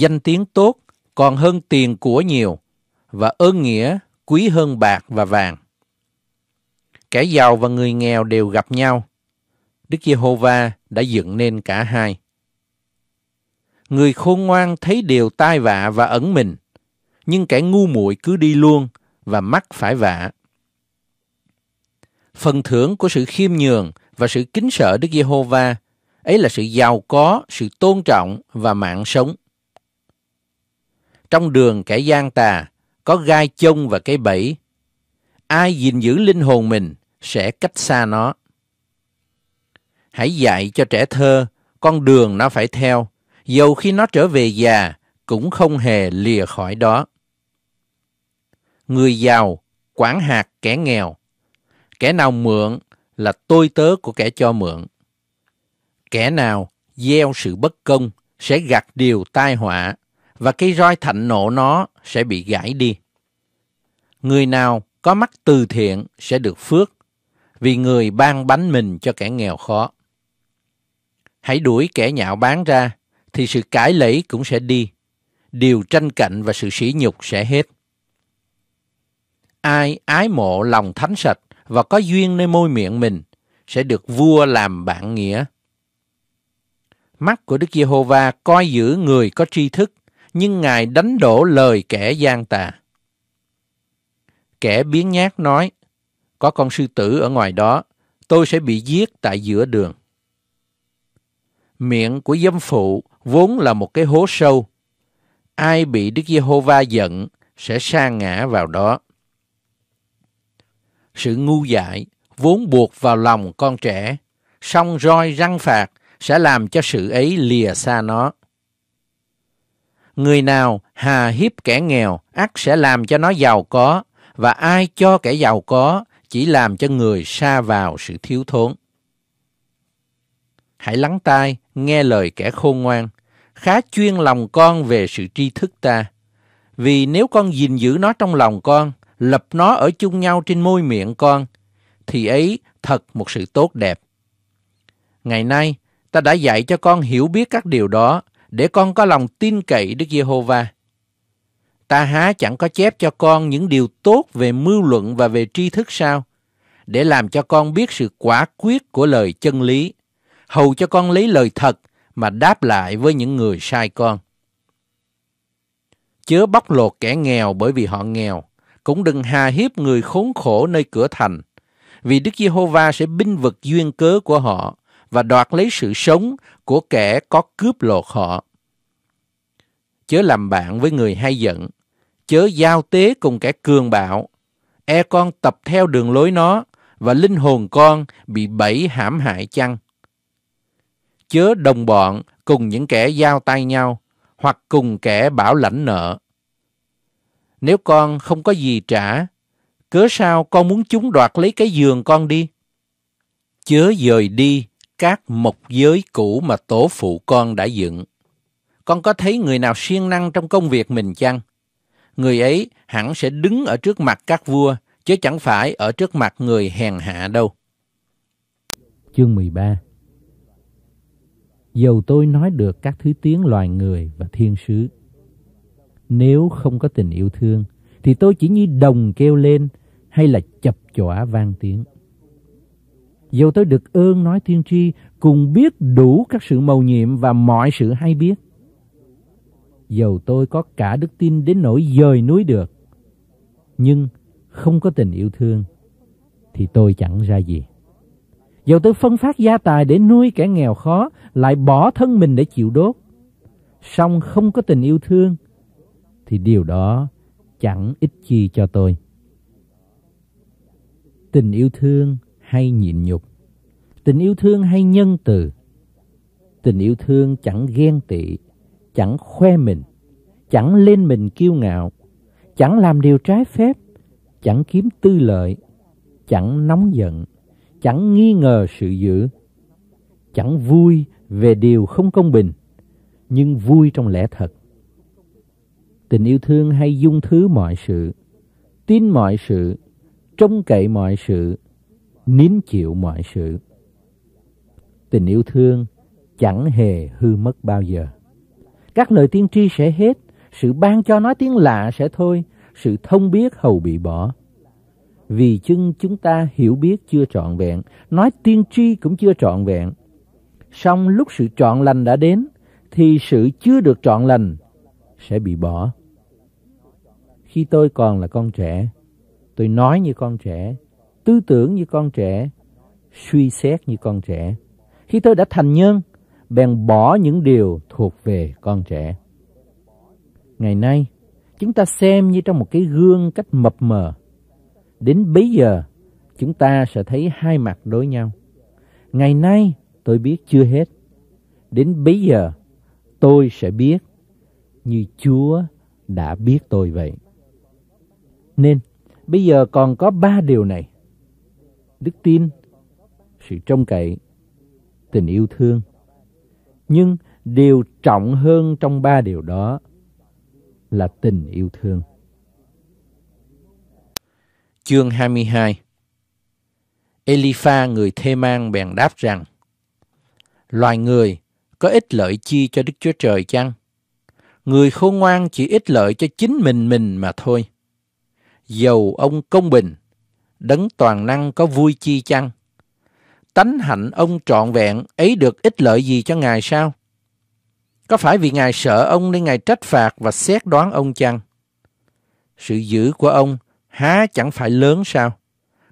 danh tiếng tốt còn hơn tiền của nhiều và ơn nghĩa quý hơn bạc và vàng. Kẻ giàu và người nghèo đều gặp nhau. Đức Giê-hô-va đã dựng nên cả hai. Người khôn ngoan thấy điều tai vạ và ẩn mình, nhưng kẻ ngu muội cứ đi luôn và mắc phải vạ. Phần thưởng của sự khiêm nhường và sự kính sợ Đức Giê-hô-va ấy là sự giàu có, sự tôn trọng và mạng sống. Trong đường kẻ gian tà, có gai chông và cái bẫy. Ai gìn giữ linh hồn mình sẽ cách xa nó. Hãy dạy cho trẻ thơ con đường nó phải theo, dầu khi nó trở về già cũng không hề lìa khỏi đó. Người giàu quản hạt kẻ nghèo, kẻ nào mượn là tôi tớ của kẻ cho mượn. Kẻ nào gieo sự bất công sẽ gặt điều tai họa và cây roi thạnh nộ nó sẽ bị gãy đi. Người nào có mắt từ thiện sẽ được phước, vì người ban bánh mình cho kẻ nghèo khó. Hãy đuổi kẻ nhạo bán ra, thì sự cãi lẫy cũng sẽ đi, điều tranh cạnh và sự sỉ nhục sẽ hết. Ai ái mộ lòng thánh sạch và có duyên nơi môi miệng mình, sẽ được vua làm bạn nghĩa. Mắt của Đức Giê-hô-va coi giữ người có tri thức nhưng Ngài đánh đổ lời kẻ gian tà. Kẻ biến nhát nói, có con sư tử ở ngoài đó, tôi sẽ bị giết tại giữa đường. Miệng của dâm phụ vốn là một cái hố sâu. Ai bị Đức Giê-hô-va giận sẽ sa ngã vào đó. Sự ngu dại vốn buộc vào lòng con trẻ, song roi răng phạt sẽ làm cho sự ấy lìa xa nó người nào hà hiếp kẻ nghèo ắt sẽ làm cho nó giàu có và ai cho kẻ giàu có chỉ làm cho người xa vào sự thiếu thốn hãy lắng tai nghe lời kẻ khôn ngoan khá chuyên lòng con về sự tri thức ta vì nếu con gìn giữ nó trong lòng con lập nó ở chung nhau trên môi miệng con thì ấy thật một sự tốt đẹp ngày nay ta đã dạy cho con hiểu biết các điều đó để con có lòng tin cậy Đức Giê-hô-va. Ta há chẳng có chép cho con những điều tốt về mưu luận và về tri thức sao, để làm cho con biết sự quả quyết của lời chân lý, hầu cho con lấy lời thật mà đáp lại với những người sai con. Chớ bóc lột kẻ nghèo bởi vì họ nghèo, cũng đừng hà hiếp người khốn khổ nơi cửa thành, vì Đức Giê-hô-va sẽ binh vực duyên cớ của họ và đoạt lấy sự sống của kẻ có cướp lột họ chớ làm bạn với người hay giận, chớ giao tế cùng kẻ cường bạo. E con tập theo đường lối nó, và linh hồn con bị bẫy hãm hại chăng? Chớ đồng bọn cùng những kẻ giao tay nhau, hoặc cùng kẻ bảo lãnh nợ. Nếu con không có gì trả, cớ sao con muốn chúng đoạt lấy cái giường con đi? Chớ dời đi các mộc giới cũ mà tổ phụ con đã dựng con có thấy người nào siêng năng trong công việc mình chăng? Người ấy hẳn sẽ đứng ở trước mặt các vua, chứ chẳng phải ở trước mặt người hèn hạ đâu. Chương 13 Dầu tôi nói được các thứ tiếng loài người và thiên sứ, nếu không có tình yêu thương, thì tôi chỉ như đồng kêu lên hay là chập chỏa vang tiếng. Dầu tôi được ơn nói thiên tri cùng biết đủ các sự mầu nhiệm và mọi sự hay biết, dầu tôi có cả đức tin đến nỗi dời núi được, nhưng không có tình yêu thương, thì tôi chẳng ra gì. Dầu tôi phân phát gia tài để nuôi kẻ nghèo khó, lại bỏ thân mình để chịu đốt, song không có tình yêu thương, thì điều đó chẳng ích chi cho tôi. Tình yêu thương hay nhịn nhục, tình yêu thương hay nhân từ, tình yêu thương chẳng ghen tị chẳng khoe mình, chẳng lên mình kiêu ngạo, chẳng làm điều trái phép, chẳng kiếm tư lợi, chẳng nóng giận, chẳng nghi ngờ sự dữ, chẳng vui về điều không công bình, nhưng vui trong lẽ thật. Tình yêu thương hay dung thứ mọi sự, tin mọi sự, trông cậy mọi sự, nín chịu mọi sự. Tình yêu thương chẳng hề hư mất bao giờ. Các lời tiên tri sẽ hết, sự ban cho nói tiếng lạ sẽ thôi, sự thông biết hầu bị bỏ. Vì chưng chúng ta hiểu biết chưa trọn vẹn, nói tiên tri cũng chưa trọn vẹn. Song lúc sự trọn lành đã đến, thì sự chưa được trọn lành sẽ bị bỏ. Khi tôi còn là con trẻ, tôi nói như con trẻ, tư tưởng như con trẻ, suy xét như con trẻ. Khi tôi đã thành nhân, bèn bỏ những điều thuộc về con trẻ. Ngày nay, chúng ta xem như trong một cái gương cách mập mờ. Đến bấy giờ, chúng ta sẽ thấy hai mặt đối nhau. Ngày nay, tôi biết chưa hết. Đến bấy giờ, tôi sẽ biết như Chúa đã biết tôi vậy. Nên, bây giờ còn có ba điều này. Đức tin, sự trông cậy, tình yêu thương nhưng điều trọng hơn trong ba điều đó là tình yêu thương. Chương 22 Elipha người thê mang bèn đáp rằng Loài người có ích lợi chi cho Đức Chúa Trời chăng? Người khôn ngoan chỉ ích lợi cho chính mình mình mà thôi. Dầu ông công bình, đấng toàn năng có vui chi chăng? tánh hạnh ông trọn vẹn ấy được ích lợi gì cho Ngài sao? Có phải vì Ngài sợ ông nên Ngài trách phạt và xét đoán ông chăng? Sự dữ của ông há chẳng phải lớn sao?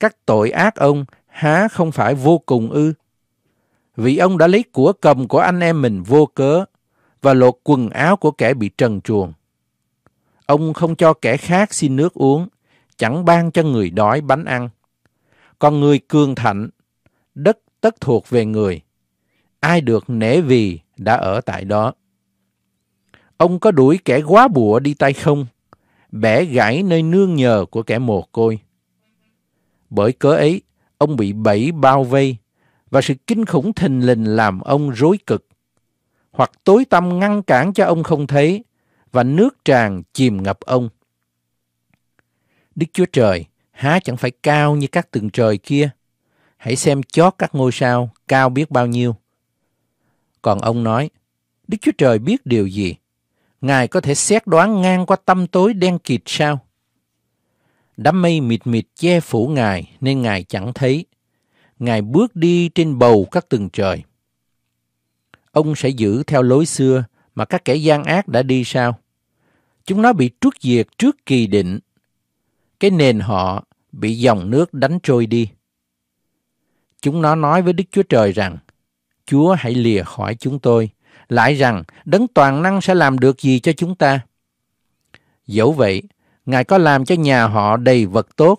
Các tội ác ông há không phải vô cùng ư? Vì ông đã lấy của cầm của anh em mình vô cớ và lột quần áo của kẻ bị trần truồng. Ông không cho kẻ khác xin nước uống, chẳng ban cho người đói bánh ăn. Còn người cường thạnh đất tất thuộc về người. Ai được nể vì đã ở tại đó. Ông có đuổi kẻ quá bùa đi tay không? Bẻ gãy nơi nương nhờ của kẻ mồ côi. Bởi cớ ấy, ông bị bẫy bao vây và sự kinh khủng thình lình làm ông rối cực. Hoặc tối tâm ngăn cản cho ông không thấy và nước tràn chìm ngập ông. Đức Chúa Trời há chẳng phải cao như các tường trời kia, hãy xem chót các ngôi sao cao biết bao nhiêu. Còn ông nói, Đức Chúa Trời biết điều gì? Ngài có thể xét đoán ngang qua tâm tối đen kịt sao? Đám mây mịt mịt che phủ Ngài nên Ngài chẳng thấy. Ngài bước đi trên bầu các tầng trời. Ông sẽ giữ theo lối xưa mà các kẻ gian ác đã đi sao? Chúng nó bị trút diệt trước kỳ định. Cái nền họ bị dòng nước đánh trôi đi. Chúng nó nói với Đức Chúa Trời rằng, Chúa hãy lìa khỏi chúng tôi, lại rằng đấng toàn năng sẽ làm được gì cho chúng ta. Dẫu vậy, Ngài có làm cho nhà họ đầy vật tốt.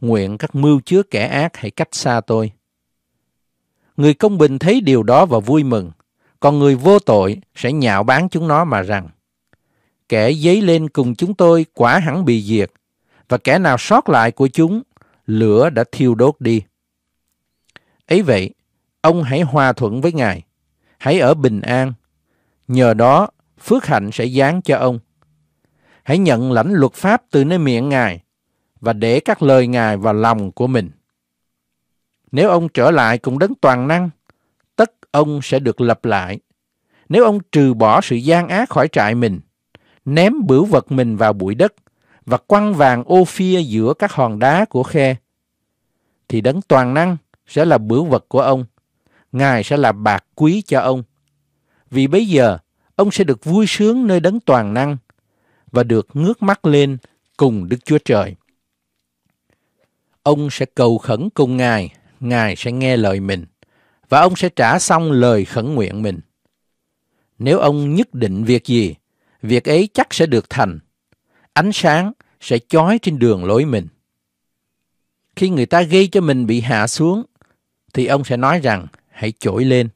Nguyện các mưu chứa kẻ ác hãy cách xa tôi. Người công bình thấy điều đó và vui mừng, còn người vô tội sẽ nhạo báng chúng nó mà rằng, kẻ dấy lên cùng chúng tôi quả hẳn bị diệt, và kẻ nào sót lại của chúng, lửa đã thiêu đốt đi. Ấy vậy, ông hãy hòa thuận với Ngài, hãy ở bình an. Nhờ đó, phước hạnh sẽ giáng cho ông. Hãy nhận lãnh luật pháp từ nơi miệng Ngài và để các lời Ngài vào lòng của mình. Nếu ông trở lại cùng đấng toàn năng, tất ông sẽ được lập lại. Nếu ông trừ bỏ sự gian ác khỏi trại mình, ném bửu vật mình vào bụi đất và quăng vàng ô phia giữa các hòn đá của khe, thì đấng toàn năng – sẽ là bữa vật của ông. Ngài sẽ là bạc quý cho ông. Vì bây giờ, ông sẽ được vui sướng nơi đấng toàn năng và được ngước mắt lên cùng Đức Chúa Trời. Ông sẽ cầu khẩn cùng Ngài, Ngài sẽ nghe lời mình và ông sẽ trả xong lời khẩn nguyện mình. Nếu ông nhất định việc gì, việc ấy chắc sẽ được thành. Ánh sáng sẽ chói trên đường lối mình. Khi người ta gây cho mình bị hạ xuống, thì ông sẽ nói rằng hãy trỗi lên.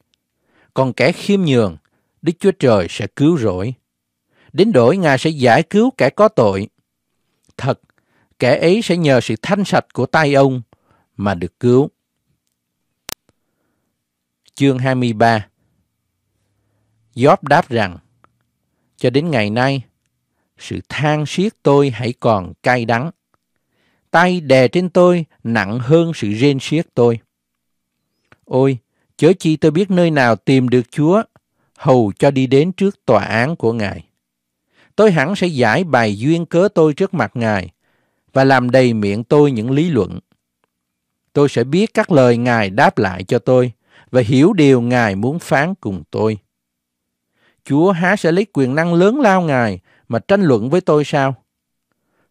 Còn kẻ khiêm nhường, Đức Chúa Trời sẽ cứu rỗi. Đến đổi Ngài sẽ giải cứu kẻ có tội. Thật, kẻ ấy sẽ nhờ sự thanh sạch của tay ông mà được cứu. Chương 23 Gióp đáp rằng, cho đến ngày nay, sự than xiết tôi hãy còn cay đắng. Tay đè trên tôi nặng hơn sự rên xiết tôi. Ôi, chớ chi tôi biết nơi nào tìm được Chúa, hầu cho đi đến trước tòa án của Ngài. Tôi hẳn sẽ giải bài duyên cớ tôi trước mặt Ngài và làm đầy miệng tôi những lý luận. Tôi sẽ biết các lời Ngài đáp lại cho tôi và hiểu điều Ngài muốn phán cùng tôi. Chúa há sẽ lấy quyền năng lớn lao Ngài mà tranh luận với tôi sao?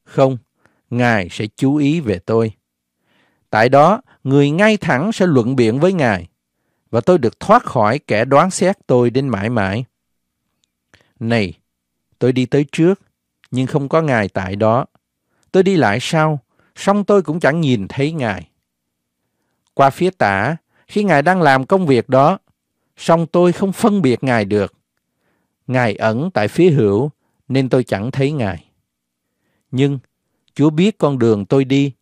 Không, Ngài sẽ chú ý về tôi. Tại đó, người ngay thẳng sẽ luận biện với Ngài và tôi được thoát khỏi kẻ đoán xét tôi đến mãi mãi. Này, tôi đi tới trước, nhưng không có Ngài tại đó. Tôi đi lại sau, song tôi cũng chẳng nhìn thấy Ngài. Qua phía tả, khi Ngài đang làm công việc đó, song tôi không phân biệt Ngài được. Ngài ẩn tại phía hữu, nên tôi chẳng thấy Ngài. Nhưng, Chúa biết con đường tôi đi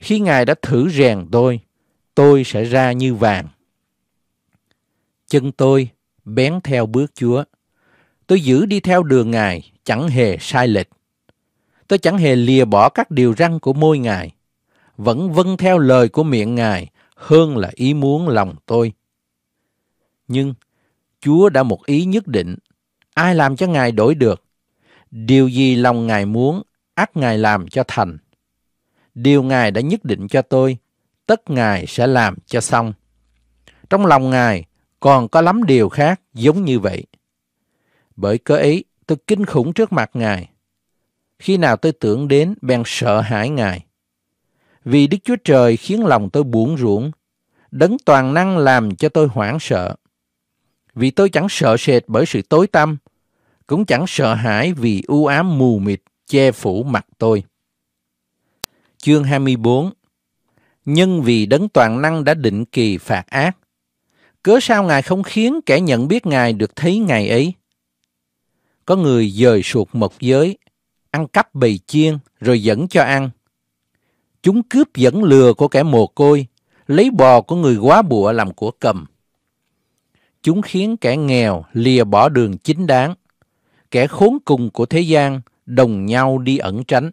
khi Ngài đã thử rèn tôi, tôi sẽ ra như vàng. Chân tôi bén theo bước Chúa. Tôi giữ đi theo đường Ngài, chẳng hề sai lệch. Tôi chẳng hề lìa bỏ các điều răn của môi Ngài, vẫn vâng theo lời của miệng Ngài hơn là ý muốn lòng tôi. Nhưng Chúa đã một ý nhất định, ai làm cho Ngài đổi được? Điều gì lòng Ngài muốn, ác Ngài làm cho thành điều Ngài đã nhất định cho tôi, tất Ngài sẽ làm cho xong. Trong lòng Ngài còn có lắm điều khác giống như vậy. Bởi cơ ấy, tôi kinh khủng trước mặt Ngài. Khi nào tôi tưởng đến, bèn sợ hãi Ngài. Vì Đức Chúa Trời khiến lòng tôi buồn ruộng, đấng toàn năng làm cho tôi hoảng sợ. Vì tôi chẳng sợ sệt bởi sự tối tăm, cũng chẳng sợ hãi vì u ám mù mịt che phủ mặt tôi chương 24 Nhưng vì đấng toàn năng đã định kỳ phạt ác, cớ sao Ngài không khiến kẻ nhận biết Ngài được thấy ngài ấy? Có người dời suột mộc giới, ăn cắp bầy chiên rồi dẫn cho ăn. Chúng cướp dẫn lừa của kẻ mồ côi, lấy bò của người quá bụa làm của cầm. Chúng khiến kẻ nghèo lìa bỏ đường chính đáng, kẻ khốn cùng của thế gian đồng nhau đi ẩn tránh.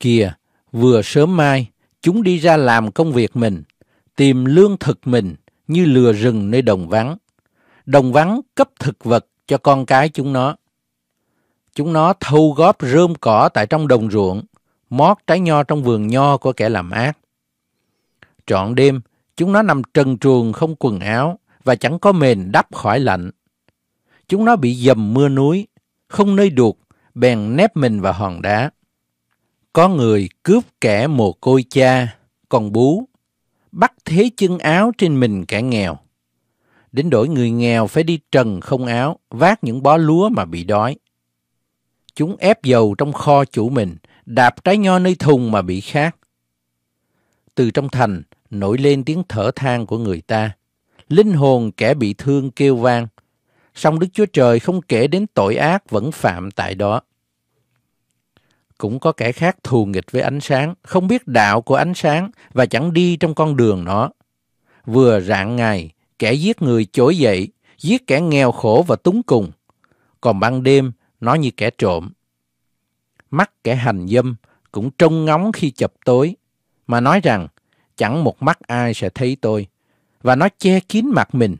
Kìa, Vừa sớm mai, chúng đi ra làm công việc mình, tìm lương thực mình như lừa rừng nơi đồng vắng. Đồng vắng cấp thực vật cho con cái chúng nó. Chúng nó thâu góp rơm cỏ tại trong đồng ruộng, mót trái nho trong vườn nho của kẻ làm ác. Trọn đêm, chúng nó nằm trần truồng không quần áo và chẳng có mền đắp khỏi lạnh. Chúng nó bị dầm mưa núi, không nơi đuộc, bèn nép mình vào hòn đá. Có người cướp kẻ mồ côi cha, còn bú, bắt thế chân áo trên mình kẻ nghèo. Đến đổi người nghèo phải đi trần không áo, vác những bó lúa mà bị đói. Chúng ép dầu trong kho chủ mình, đạp trái nho nơi thùng mà bị khát. Từ trong thành, nổi lên tiếng thở than của người ta. Linh hồn kẻ bị thương kêu vang. Song Đức Chúa Trời không kể đến tội ác vẫn phạm tại đó cũng có kẻ khác thù nghịch với ánh sáng, không biết đạo của ánh sáng và chẳng đi trong con đường nó. Vừa rạng ngày, kẻ giết người chối dậy, giết kẻ nghèo khổ và túng cùng. Còn ban đêm, nó như kẻ trộm. Mắt kẻ hành dâm cũng trông ngóng khi chập tối, mà nói rằng chẳng một mắt ai sẽ thấy tôi, và nó che kín mặt mình.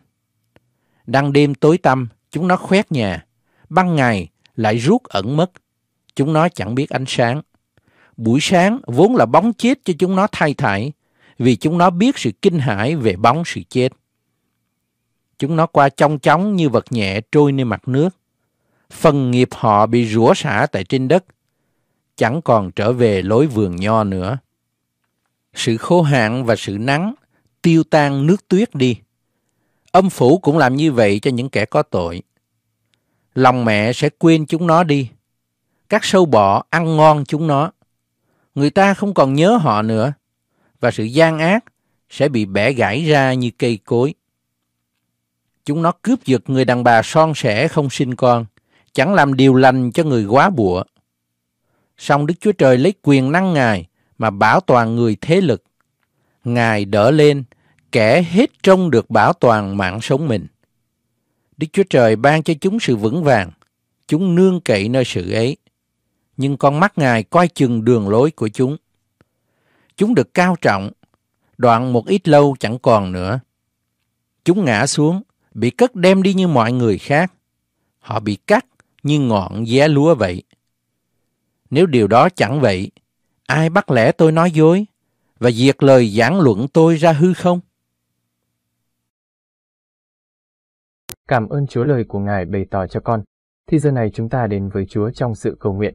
Đang đêm tối tăm, chúng nó khoét nhà, ban ngày lại rút ẩn mất Chúng nó chẳng biết ánh sáng. Buổi sáng vốn là bóng chết cho chúng nó thay thải, vì chúng nó biết sự kinh hãi về bóng sự chết. Chúng nó qua trong chóng như vật nhẹ trôi nơi mặt nước. Phần nghiệp họ bị rủa xả tại trên đất, chẳng còn trở về lối vườn nho nữa. Sự khô hạn và sự nắng tiêu tan nước tuyết đi. Âm phủ cũng làm như vậy cho những kẻ có tội. Lòng mẹ sẽ quên chúng nó đi các sâu bọ ăn ngon chúng nó. Người ta không còn nhớ họ nữa. Và sự gian ác sẽ bị bẻ gãy ra như cây cối. Chúng nó cướp giật người đàn bà son sẻ không sinh con, chẳng làm điều lành cho người quá bụa. Song Đức Chúa Trời lấy quyền năng Ngài mà bảo toàn người thế lực. Ngài đỡ lên, kẻ hết trông được bảo toàn mạng sống mình. Đức Chúa Trời ban cho chúng sự vững vàng, chúng nương cậy nơi sự ấy nhưng con mắt Ngài coi chừng đường lối của chúng. Chúng được cao trọng, đoạn một ít lâu chẳng còn nữa. Chúng ngã xuống, bị cất đem đi như mọi người khác. Họ bị cắt như ngọn vé lúa vậy. Nếu điều đó chẳng vậy, ai bắt lẽ tôi nói dối và diệt lời giảng luận tôi ra hư không? Cảm ơn Chúa lời của Ngài bày tỏ cho con. Thì giờ này chúng ta đến với Chúa trong sự cầu nguyện.